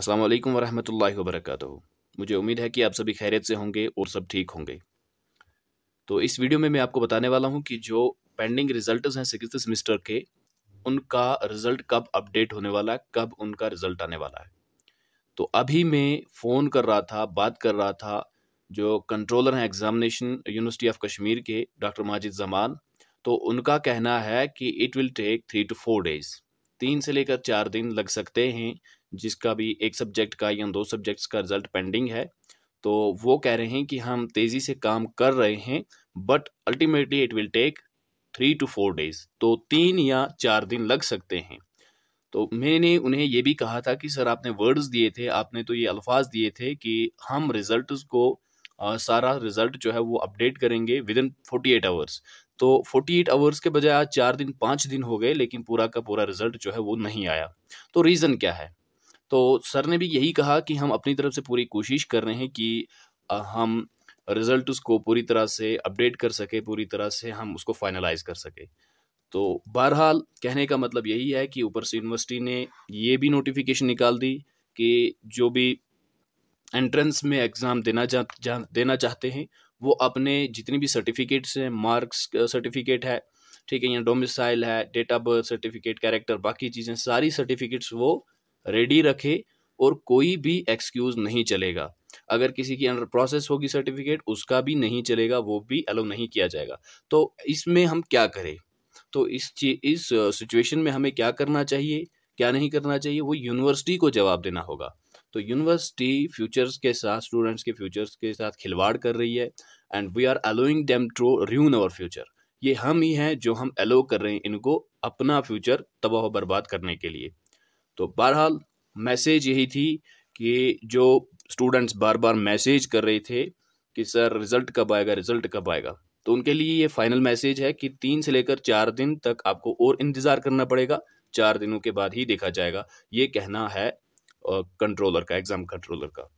असलम वरहमल वबरक मुझे उम्मीद है कि आप सभी खैरियत से होंगे और सब ठीक होंगे तो इस वीडियो में मैं आपको बताने वाला हूं कि जो पेंडिंग रिजल्ट हैं सिक्स सेमेस्टर के उनका रिज़ल्ट कब अपडेट होने वाला है कब उनका रिज़ल्ट आने वाला है तो अभी मैं फ़ोन कर रहा था बात कर रहा था जो कंट्रोलर हैं एग्ज़ामिनेशन यूनिवर्सिटी ऑफ कश्मीर के डॉक्टर माजिद जमान तो उनका कहना है कि it will take three two four days तीन से लेकर चार दिन लग सकते हैं जिसका भी एक सब्जेक्ट का या दो सब्जेक्ट्स का रिज़ल्ट पेंडिंग है तो वो कह रहे हैं कि हम तेज़ी से काम कर रहे हैं but ultimately it will take three two four days तो तीन या चार दिन लग सकते हैं तो मैंने उन्हें ये भी कहा था कि सर आपने वर्ड्स दिए थे आपने तो ये अल्फाज दिए थे कि हम रिज़ल्ट को आ, सारा रिज़ल्ट जो है वो अपडेट करेंगे within forty eight hours तो फोर्टी एट आवर्स के बजाय आज चार दिन पाँच दिन हो गए लेकिन पूरा का पूरा रिजल्ट जो है वो नहीं आया तो रीज़न क्या है तो सर ने भी यही कहा कि हम अपनी तरफ से पूरी कोशिश कर रहे हैं कि हम रिजल्ट उसको पूरी तरह से अपडेट कर सके पूरी तरह से हम उसको फाइनलाइज कर सके तो बहरहाल कहने का मतलब यही है कि ऊपर से यूनिवर्सिटी ने ये भी नोटिफिकेशन निकाल दी कि जो भी एंट्रेंस में एग्ज़ाम देना जा, जा देना चाहते हैं वो अपने जितनी भी सर्टिफिकेट्स हैं मार्क्स सर्टिफिकेट है ठीक है या डोमिसाइल है date of birth certificate character बाकी चीज़ें सारी सर्टिफिकेट्स वो रेडी रखे और कोई भी एक्सक्यूज़ नहीं चलेगा अगर किसी की अंडर प्रोसेस होगी सर्टिफिकेट उसका भी नहीं चलेगा वो भी अलो नहीं किया जाएगा तो इसमें हम क्या करें तो इस इस सिचुएशन में हमें क्या करना चाहिए क्या नहीं करना चाहिए वो यूनिवर्सिटी को जवाब देना होगा तो यूनिवर्सिटी फ्यूचर्स के साथ स्टूडेंट्स के फ्यूचर्स के साथ खिलवाड़ कर रही है and we are allowing them to ruin our future ये हम ही हैं जो हम अलो कर रहे हैं इनको अपना फ्यूचर तबाह बर्बाद करने के लिए तो बहरहाल मैसेज यही थी कि जो स्टूडेंट्स बार बार मैसेज कर रहे थे कि सर रिज़ल्ट कब आएगा रिज़ल्ट कब आएगा तो उनके लिए ये फाइनल मैसेज है कि तीन से लेकर चार दिन तक आपको और इंतज़ार करना पड़ेगा चार दिनों के बाद ही देखा जाएगा ये कहना है कंट्रोलर का एग्ज़ाम कंट्रोलर का